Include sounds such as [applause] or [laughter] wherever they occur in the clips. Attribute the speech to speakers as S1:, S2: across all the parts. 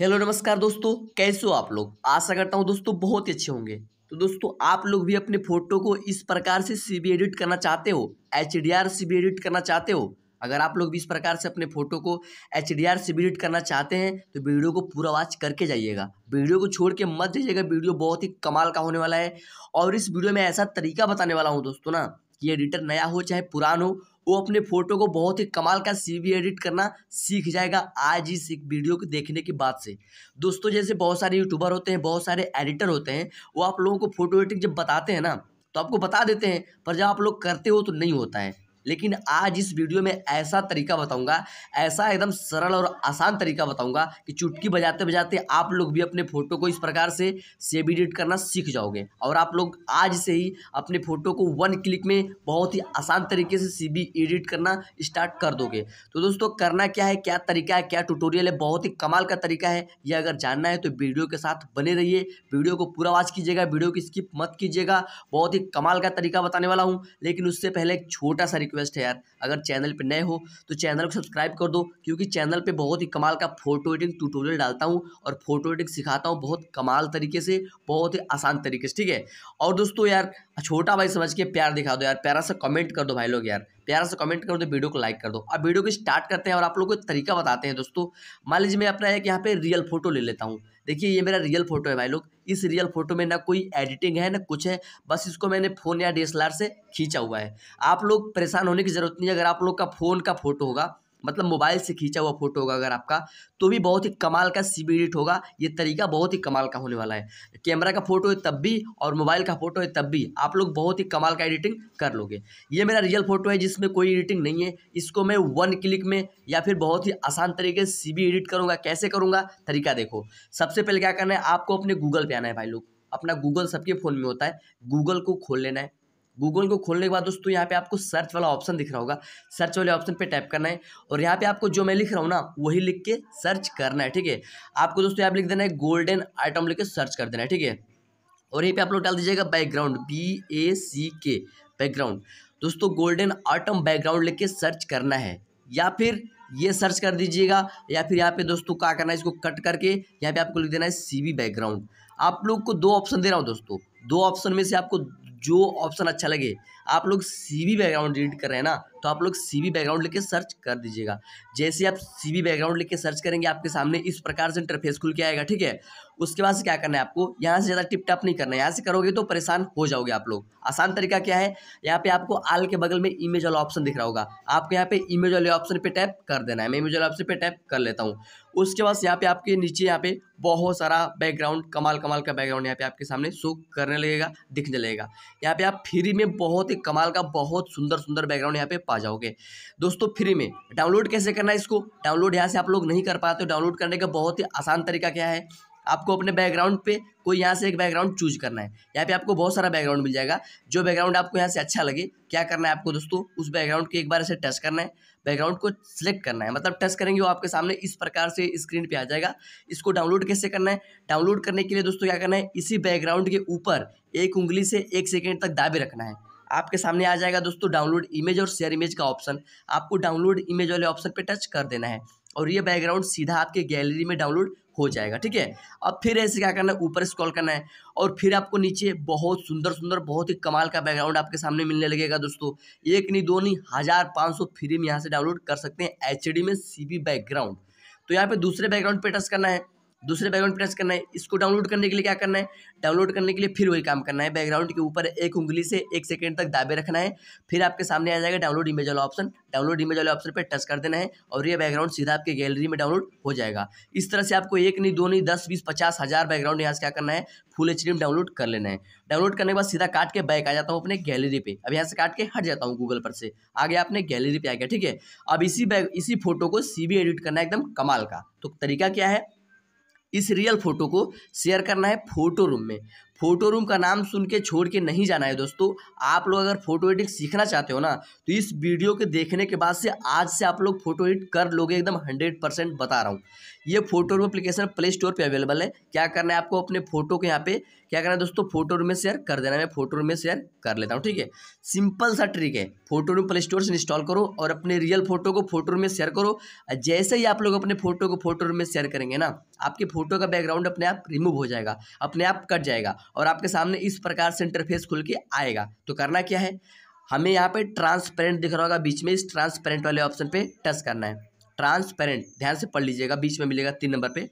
S1: Hello नमस्कार दोस्तों कैसे हो आप लोग आशा करता हूँ दोस्तों बहुत ही अच्छे होंगे तो दोस्तों आप लोग भी अपने फोटो को इस प्रकार से सी एडिट करना चाहते हो H D R C edit करना चाहते हो अगर आप लोग भी इस प्रकार से अपने फोटो को H D R C edit करना चाहते हैं तो वीडियो को पूरा वॉच करके जाइएगा वीडियो को छोड़ के मत जाइएगा वीडियो बहुत ही कमाल का होने वाला है और इस वीडियो में ऐसा तरीका बताने वाला हूँ दोस्तों ना कि एडिटर नया हो चाहे पुरान हो वो अपने फोटो को बहुत ही कमाल का सीवी एडिट करना सीख जाएगा आज इस एक वीडियो को देखने के बाद से दोस्तों जैसे बहुत सारे यूट्यूबर होते हैं बहुत सारे एडिटर होते हैं वो आप लोगों को फोटो एडिटिंग जब बताते हैं ना तो आपको बता देते हैं पर जब आप लोग करते हो तो नहीं होता है लेकिन आज इस वीडियो में ऐसा तरीका बताऊंगा ऐसा एकदम सरल और आसान तरीका बताऊंगा कि चुटकी बजाते बजाते आप लोग भी अपने फ़ोटो को इस प्रकार से सेव एडिट करना सीख जाओगे और आप लोग आज से ही अपने फ़ोटो को वन क्लिक में बहुत ही आसान तरीके से सी एडिट करना स्टार्ट कर दोगे तो दोस्तों करना क्या है क्या तरीका है क्या ट्यूटोरियल है बहुत ही कमाल का तरीका है यह अगर जानना है तो वीडियो के साथ बने रहिए वीडियो को पूरा वॉच कीजिएगा वीडियो की स्किप मत कीजिएगा बहुत ही कमाल का तरीका बताने वाला हूँ लेकिन उससे पहले एक छोटा सा रिक्वेस्ट है यार अगर चैनल पे नए हो तो चैनल को सब्सक्राइब कर दो क्योंकि चैनल पे बहुत ही कमाल का फोटो एडिटिंग ट्यूटोरियल डालता हूँ और फोटो एडिटिंग सिखाता हूँ बहुत कमाल तरीके से बहुत ही आसान तरीके से ठीक है और दोस्तों यार छोटा भाई समझ के प्यार दिखा दो यार प्यारा से कमेंट कर दो भाई लोग यार प्यारा से कमेंट कर दो वीडियो को लाइक कर दो अब वीडियो को स्टार्ट करते हैं और आप लोग को एक तरीका बताते हैं दोस्तों मान लीजिए मैं अपना एक यहाँ पे रियल फोटो ले लेता हूँ देखिए ये मेरा रियल फोटो है भाई लोग इस रियल फोटो में ना कोई एडिटिंग है ना कुछ है बस इसको मैंने फ़ोन या डी से खींचा हुआ है आप लोग परेशान होने की ज़रूरत नहीं है अगर आप लोग का फ़ोन का फोटो होगा मतलब मोबाइल से खींचा हुआ फोटो होगा अगर आपका तो भी बहुत ही कमाल का सी एडिट होगा ये तरीका बहुत ही कमाल का होने वाला है कैमरा का फोटो है तब भी और मोबाइल का फोटो है तब भी आप लोग बहुत ही कमाल का एडिटिंग कर लोगे ये मेरा रियल फोटो है जिसमें कोई एडिटिंग नहीं है इसको मैं वन क्लिक में या फिर बहुत ही आसान तरीके से सी एडिट करूँगा कैसे करूँगा तरीका देखो सबसे पहले क्या करना है आपको अपने गूगल पे आना है भाई लोग अपना गूगल सबके फ़ोन में होता है गूगल को खोल लेना है गूगल को खोलने के बाद दोस्तों यहाँ पे आपको सर्च वाला ऑप्शन दिख रहा होगा सर्च वाले ऑप्शन पे टैप करना है और यहाँ पे आपको जो मैं लिख रहा हूँ ना वही लिख के सर्च करना है ठीक है आपको दोस्तों यहाँ पे लिख देना है गोल्डन आइटम लिख के सर्च कर देना है ठीक है और यहीं पे आप लोग डाल दीजिएगा बैकग्राउंड बी ए सी के बैकग्राउंड दोस्तों गोल्डन आइटम बैकग्राउंड लिख के सर्च करना है या फिर ये सर्च कर दीजिएगा या फिर यहाँ पे दोस्तों क्या करना है इसको कट करके यहाँ पे आपको लिख देना है सी बी बैकग्राउंड आप लोग को दो ऑप्शन दे रहा हूँ दोस्तों दो ऑप्शन में से आपको जो ऑप्शन अच्छा लगे आप लोग सी बी बैकग्राउंड रीड कर रहे हैं ना तो आप लोग सी बी बैकग्राउंड लेके सर्च कर दीजिएगा जैसे आप सी बी बैकग्राउंड लेके सर्च करेंगे आपके सामने इस प्रकार से इंटरफेस खुल के आएगा ठीक है उसके बाद से क्या करना है आपको यहाँ से ज़्यादा टिप टप नहीं करना है यहाँ से करोगे तो परेशान हो जाओगे आप लोग आसान तरीका क्या है यहाँ पे आपको आल के बगल में इमेज वाला ऑप्शन दिख रहा होगा आपको यहाँ पे इमेज वाले ऑप्शन पे टैप कर देना है मैं इमेज वाले ऑप्शन पे टैप कर लेता हूँ उसके बाद यहाँ पे आपके नीचे यहाँ पे बहुत सारा बैकग्राउंड कमाल कमाल का बैकग्राउंड यहाँ पे आपके सामने शो करने लगेगा दिखने लगेगा यहाँ पे आप फ्री में बहुत ही कमाल का बहुत सुंदर सुंदर बैकग्राउंड यहाँ पे पा जाओगे दोस्तों फ्री में डाउनलोड कैसे करना है इसको डाउनलोड यहाँ से आप लोग नहीं कर पाते हो डाउनलोड करने का बहुत ही आसान तरीका क्या है आपको अपने बैकग्राउंड पे कोई यहाँ से एक बैकग्राउंड चूज करना है यहाँ पे आपको बहुत सारा बैकग्राउंड मिल जाएगा जो बैकग्राउंड आपको यहाँ से अच्छा लगे क्या करना है आपको दोस्तों उस बैकग्राउंड के एक बार ऐसे टच करना है बैकग्राउंड को सिलेक्ट करना है मतलब टच करेंगे वो आपके सामने इस प्रकार से स्क्रीन पर आ जाएगा इसको डाउनलोड कैसे करना है डाउनलोड करने के लिए दोस्तों क्या करना है इसी बैकग्राउंड के ऊपर एक उंगली से एक सेकेंड तक दाबे रखना है आपके सामने आ जाएगा दोस्तों डाउनलोड इमेज और शेयर इमेज का ऑप्शन आपको डाउनलोड इमेज वाले ऑप्शन पे टच कर देना है और ये बैकग्राउंड सीधा आपके गैलरी में डाउनलोड हो जाएगा ठीक है अब फिर ऐसे क्या करना है ऊपर स्क्रॉल करना है और फिर आपको नीचे बहुत सुंदर सुंदर बहुत ही कमाल का बैकग्राउंड आपके सामने मिलने लगेगा दोस्तों एक नहीं दो नहीं हज़ार पाँच सौ फ्री में यहाँ से डाउनलोड कर सकते हैं एच में सी बैकग्राउंड तो यहाँ पर दूसरे बैकग्राउंड पर टच करना है दूसरे बैकग्राउंड प्रेस करना है इसको डाउनलोड करने के लिए क्या करना है डाउनलोड करने के लिए फिर वही काम करना है बैकग्राउंड के ऊपर एक उंगली से एक सेकेंड तक दाबे रखना है फिर आपके सामने आ जाएगा डाउनलोड इमेज वाला ऑप्शन डाउनलोड इमेज वाले ऑप्शन पर टच कर देना है और ये बैकग्राउंड सीधा आपके गैलरी में डाउनलोड हो जाएगा इस तरह से आपको एक नहीं दो नहीं दस बीस पचास हज़ार बैकग्राउंड यहाँ से क्या करना है फुल एच में डाउनलोड कर लेना है डाउनलोड करने के बाद सीधा काट के बैक आ जाता हूँ अपने गैलरी पे अब यहाँ से काट के हट जाता हूँ गूगल पर से आगे आपने गैलरी पे आ गया ठीक है अब इसी बैग इसी फोटो को सी एडिट करना है एकदम कमाल का तो तरीका क्या है इस रियल फ़ोटो को शेयर करना है फ़ोटो रूम में फ़ोटो रूम का नाम सुन के छोड़ के नहीं जाना है दोस्तों आप लोग अगर फ़ोटो एडिटिंग सीखना चाहते हो ना तो इस वीडियो के देखने के बाद से आज से आप लोग फ़ोटो एडिट कर लोगे एकदम हंड्रेड परसेंट बता रहा हूँ ये Photo Room application Play Store पर अवेलेबल है क्या करना है आपको अपने फोटो को यहाँ पे क्या करना है दोस्तों फोटो रूम में शेयर कर देना मैं फोटो रूम में शेयर कर लेता हूँ ठीक है सिंपल सा ट्रिक है फोटो रूम प्ले स्टोर से इंस्टॉल करो और अपने रियल फोटो को फोटो रूम में शेयर करो जैसे ही आप लोग अपने फोटो को फोटो रूम में शेयर करेंगे ना आपके फोटो का बैकग्राउंड अपने आप रिमूव हो जाएगा अपने आप कट जाएगा और आपके सामने इस प्रकार से इंटरफेस खुल के आएगा तो करना क्या है हमें यहाँ पे ट्रांसपेरेंट दिख रहा होगा बीच में इस ट्रांसपेरेंट वाले ऑप्शन पे टच करना है ट्रांसपेरेंट ध्यान से पढ़ लीजिएगा बीच में मिलेगा तीन नंबर पे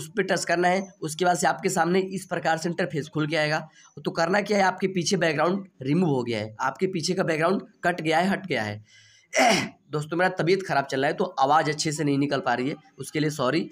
S1: उस पर टच करना है उसके बाद से आपके सामने इस प्रकार से इंटरफेस खुल के आएगा तो करना क्या है आपके पीछे बैकग्राउंड रिमूव हो गया है आपके पीछे का बैकग्राउंड कट गया है हट गया है [clears throat] दोस्तों मेरा तबीयत ख़राब चल रहा है तो आवाज़ अच्छे से नहीं निकल पा रही है उसके लिए सॉरी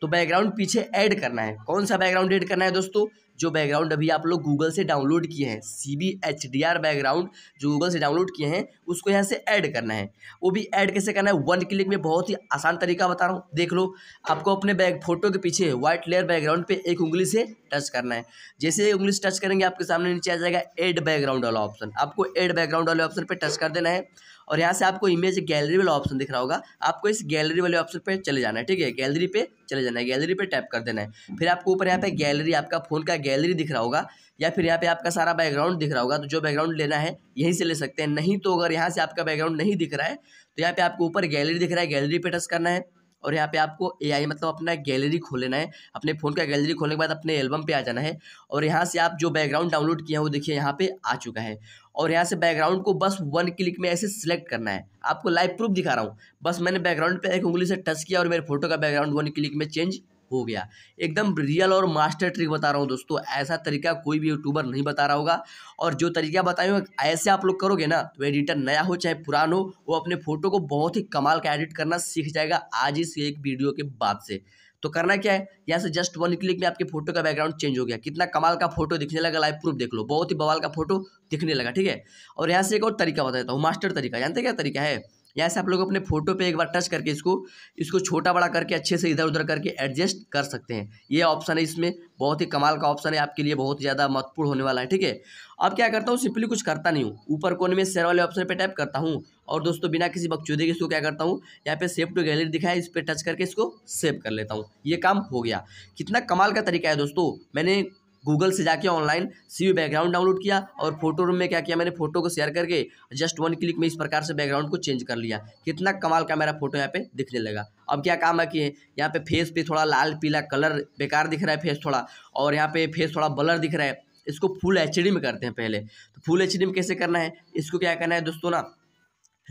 S1: तो बैकग्राउंड पीछे ऐड करना है कौन सा बैकग्राउंड ऐड करना है दोस्तों जो बैकग्राउंड अभी आप लोग गूगल से डाउनलोड किए हैं C B H D R background जो गूगल से डाउनलोड किए हैं उसको यहाँ से ऐड करना है वो भी ऐड कैसे करना है वन क्लिक में बहुत ही आसान तरीका बता रहा हूँ देख लो आपको अपने बैग फोटो के पीछे व्हाइट लेयर बैकग्राउंड पे एक उंगली से टच करना है जैसे उंगली से टच करेंगे आपके सामने नीचे आ जाएगा एड बैकग्राउंड वाला ऑप्शन आपको एड बैकग्राउंड वाले ऑप्शन पर टच कर देना है और यहाँ से आपको इमेज गैलरी वाला ऑप्शन दिख रहा होगा आपको इस गैलरी वाले ऑप्शन पर चले जाना है ठीक है गैलरी पे चले जाना है गैलरी पे टैप कर देना है फिर आपको ऊपर यहाँ पे गैलरी आपका फ़ोन का गैलरी दिख रहा होगा या फिर यहाँ पे आपका सारा बैकग्राउंड दिख रहा होगा तो जो बैकग्राउंड लेना है यहीं से ले सकते हैं नहीं तो अगर यहाँ से आपका बैकग्राउंड नहीं दिख रहा है तो यहाँ पे आपको ऊपर गैलरी दिख रहा है गैलरी पे टच करना है और यहाँ पे आपको ए मतलब अपना गैलरी खोलना है अपने फ़ोन का गैलरी खोलने के बाद अपने एल्बम पे आ जाना है और यहाँ से आप जो बैकग्राउंड डाउनलोड किया है वो देखिए यहाँ पे आ चुका है और यहाँ से बैकग्राउंड को बस वन क्लिक में ऐसे सिलेक्ट करना है आपको लाइव प्रूफ दिखा रहा हूँ बस मैंने बैकग्राउंड पर एक उंगली से टच किया और मेरे फोटो का बैकग्राउंड वन क्लिक में चेंज हो गया एकदम रियल और मास्टर ट्रिक बता रहा हूँ दोस्तों ऐसा तरीका कोई भी यूट्यूबर नहीं बता रहा होगा और जो तरीका बताएँ ऐसे आप लोग करोगे ना तो एडिटर नया हो चाहे पुरान हो वो अपने फोटो को बहुत ही कमाल का एडिट करना सीख जाएगा आज इस एक वीडियो के बाद से तो करना क्या है यहाँ से जस्ट वन क्लिक में आपके फोटो का बैकग्राउंड चेंज हो गया कितना कमाल का फोटो दिखने लगा लाइव प्रूफ देख लो बहुत ही बवाल का फोटो दिखने लगा ठीक है और यहाँ से एक और तरीका बता देता हूँ मास्टर तरीका जानते क्या तरीका है यहाँ से आप लोग अपने फोटो पे एक बार टच करके इसको इसको छोटा बड़ा करके अच्छे से इधर उधर करके एडजस्ट कर सकते हैं ये ऑप्शन है इसमें बहुत ही कमाल का ऑप्शन है आपके लिए बहुत ज़्यादा महत्वपूर्ण होने वाला है ठीक है अब क्या करता हूँ सिंपली कुछ करता नहीं हूँ ऊपर कोने में शेयर वाले ऑप्शन पर टाइप करता हूँ और दोस्तों बिना किसी बक्चूदे के इसको क्या करता हूँ यहाँ पे सेव टू गैलरी दिखाया इस पर टच करके इसको सेव कर लेता हूँ ये काम हो गया कितना कमाल का तरीका है दोस्तों मैंने गूगल से जाके ऑनलाइन सी बैकग्राउंड डाउनलोड किया और फोटो रूम में क्या किया मैंने फोटो को शेयर करके जस्ट वन क्लिक में इस प्रकार से बैकग्राउंड को चेंज कर लिया कितना कमाल का मेरा फोटो यहाँ पे दिखने लगा अब क्या काम है कि यहाँ पे फेस पे थोड़ा लाल पीला कलर बेकार दिख रहा है फेस थोड़ा और यहाँ पे फेस थोड़ा ब्लर दिख रहा है इसको फुल एच में करते हैं पहले तो फुल एच में कैसे करना है इसको क्या करना है दोस्तों ना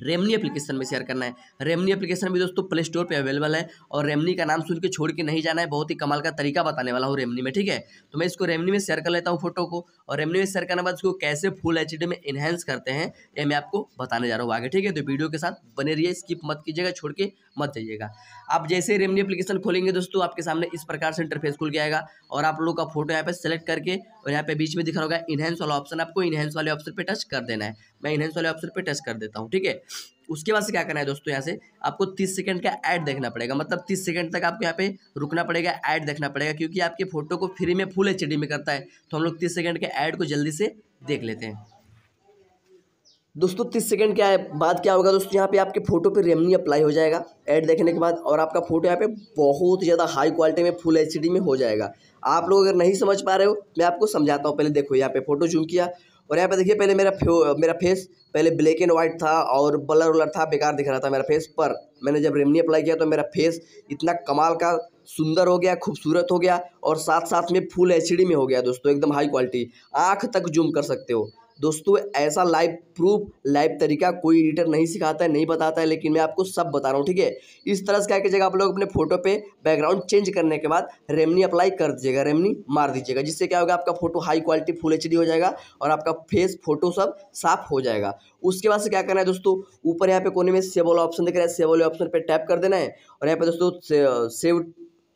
S1: रेमनी एप्लीकेशन में शेयर करना है रेमनी एप्लीकेशन भी दोस्तों प्ले स्टोर पर अवेलेबल है और रेमनी का नाम सुन के छोड़ के नहीं जाना है बहुत ही कमाल का तरीका बताने वाला हूँ रेमनी में ठीक है तो मैं इसको रेमनी में शेयर कर लेता हूँ फोटो को और रेमनी में शेयर करने बाद इसको कैसे फुल एच में इन्हेंस करते हैं ये मैं आपको बताने जा रहा हूँ आगे ठीक है तो वीडियो के साथ बने रहिए स्किप मत कीजिएगा छोड़ के मत जाइएगा आप जैसे रेमनी एप्लीकेशन खोलेंगे दोस्तों आपके सामने इस प्रकार से इंटरफेस खुल गया और आप लोग का फोटो यहाँ पर सेलेक्ट करके और यहाँ पे बीच में दिखा होगा इनहेंस वाला ऑप्शन आपको इनहेंस वाले ऑप्शन पे टच कर देना है मैं इनहेंस वाले ऑप्शन पे टच कर देता हूँ ठीक है उसके बाद से क्या करना है दोस्तों यहाँ से आपको तीस सेकंड का ऐड देखना पड़ेगा मतलब तीस सेकंड तक आपको यहाँ पे रुकना पड़ेगा ऐड देखना पड़ेगा क्योंकि आपके फोटो को फ्री में फुल एच में करता है तो हम लोग तीस सेकेंड के ऐड को जल्दी से देख लेते हैं दोस्तों तीस सेकंड के बाद क्या होगा दोस्तों यहाँ पे आपके फोटो पे रेमनी अप्लाई हो जाएगा ऐड देखने के बाद और आपका फोटो यहाँ पे बहुत ज़्यादा हाई क्वालिटी में फुल एच में हो जाएगा आप लोग अगर नहीं समझ पा रहे हो मैं आपको समझाता हूँ पहले देखो यहाँ पे फ़ोटो जूम किया और यहाँ पे देखिए पहले मेरा मेरा फेस पहले ब्लैक एंड वाइट था और ब्लर वलर था बेकार दिख रहा था मेरा फेस पर मैंने जब रेमनी अप्लाई किया तो मेरा फेस इतना कमाल का सुंदर हो गया खूबसूरत हो गया और साथ साथ में फुल एच में हो गया दोस्तों एकदम हाई क्वालिटी आँख तक जूम कर सकते हो दोस्तों ऐसा लाइव प्रूफ लाइव तरीका कोई एडिटर नहीं सिखाता है नहीं बताता है लेकिन मैं आपको सब बता रहा हूँ ठीक है इस तरह से क्या कीजिएगा आप लोग अपने फोटो पे बैकग्राउंड चेंज करने के बाद रेमनी अप्लाई कर दीजिएगा रेमनी मार दीजिएगा जिससे क्या होगा आपका photo high quality full H हो जाएगा और आपका फेस फोटो सब साफ हो जाएगा उसके बाद से क्या करना है दोस्तों ऊपर यहाँ पे कोने में सेवल वाला ऑप्शन देख रहे हैं सेवल वाले ऑप्शन पर टैप कर देना है और यहाँ पर दोस्तों सेव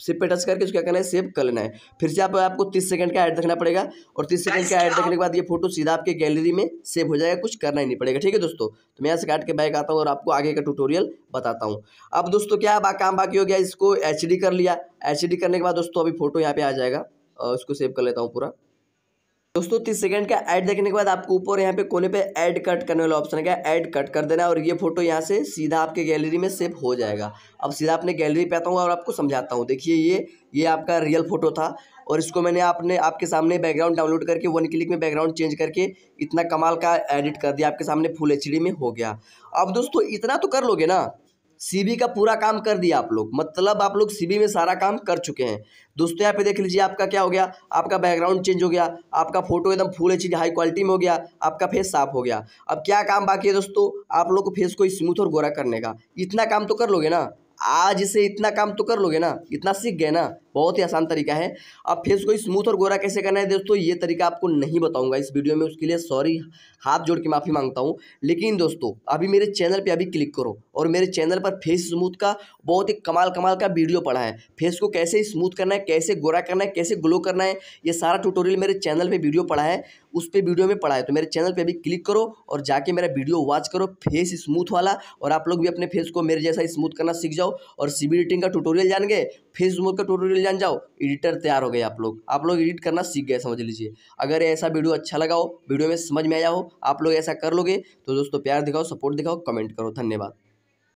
S1: सिप पे टच करके उसको क्या करना है सेव कर लेना है फिर से आप आपको तीस सेकंड का ऐड देखना पड़ेगा और तीस सेकंड का ऐड अच्छा। देखने के बाद ये फोटो सीधा आपके गैलरी में सेव हो जाएगा कुछ करना ही नहीं पड़ेगा ठीक है दोस्तों तो मैं यहाँ से काट के बैक आता हूँ और आपको आगे का ट्यूटोरियल बताता हूँ अब दोस्तों क्या बा, काम बाकी हो गया इसको एच कर लिया एच करने के बाद दोस्तों अभी फोटो यहाँ पर आ जाएगा इसको सेव कर लेता हूँ पूरा दोस्तों तीस सेकंड का ऐड देखने के बाद आपको ऊपर यहाँ पे कोने पे ऐड कट करने वाला ऑप्शन है क्या ऐड कट कर देना और ये फोटो यहाँ से सीधा आपके गैलरी में सेव हो जाएगा अब सीधा अपने गैलरी पे आता हूँ और आपको समझाता हूँ देखिए ये ये आपका रियल फोटो था और इसको मैंने आपने आपके सामने बैकग्राउंड डाउनलोड करके वन क्लिक में बैकग्राउंड चेंज करके इतना कमाल का एडिट कर दिया आपके सामने फुल एच में हो गया अब दोस्तों इतना तो कर लोगे ना सीबी का पूरा काम कर दिया आप लोग मतलब आप लोग सीबी में सारा काम कर चुके हैं दोस्तों यहाँ पे देख लीजिए आपका क्या हो गया आपका बैकग्राउंड चेंज हो गया आपका फोटो एकदम फुल एच हाई क्वालिटी में हो गया आपका फेस साफ हो गया अब क्या काम बाकी है दोस्तों आप लोग को फेस को स्मूथ और गोरा करने का इतना काम तो कर लोगे ना आज से इतना काम तो कर लोगे ना इतना सीख गए ना बहुत ही आसान तरीका है अब फेस को स्मूथ और गोरा कैसे करना है दोस्तों ये तरीका आपको नहीं बताऊंगा इस वीडियो में उसके लिए सॉरी हाथ जोड़ के माफ़ी मांगता हूँ लेकिन दोस्तों अभी मेरे चैनल पर अभी क्लिक करो और मेरे चैनल पर फेस स्मूथ का बहुत ही कमाल कमाल का वीडियो पड़ा है फेस को कैसे स्मूथ करना है कैसे गोरा करना है कैसे ग्लो करना है ये सारा ट्यूटोरियल मेरे चैनल पर वीडियो पड़ा है उस पर वीडियो में पड़ा है तो मेरे चैनल पर अभी क्लिक करो और जाके मेरा वीडियो वॉच करो फेस स्मूथ वाला और आप लोग भी अपने फेस को मेरे जैसा स्मूथ करना सीख जाओ और सीबी का ट्यूटोरियल जान गए फेस स्मूथ का ट्यूटोरियल जान जाओ एडिटर तैयार हो गए आप लोग आप लोग एडिट करना सीख गए समझ लीजिए अगर ऐसा वीडियो अच्छा लगा हो वीडियो में समझ में आया हो आप लोग ऐसा कर लोगे तो दोस्तों प्यार दिखाओ सपोर्ट दिखाओ कमेंट करो धन्यवाद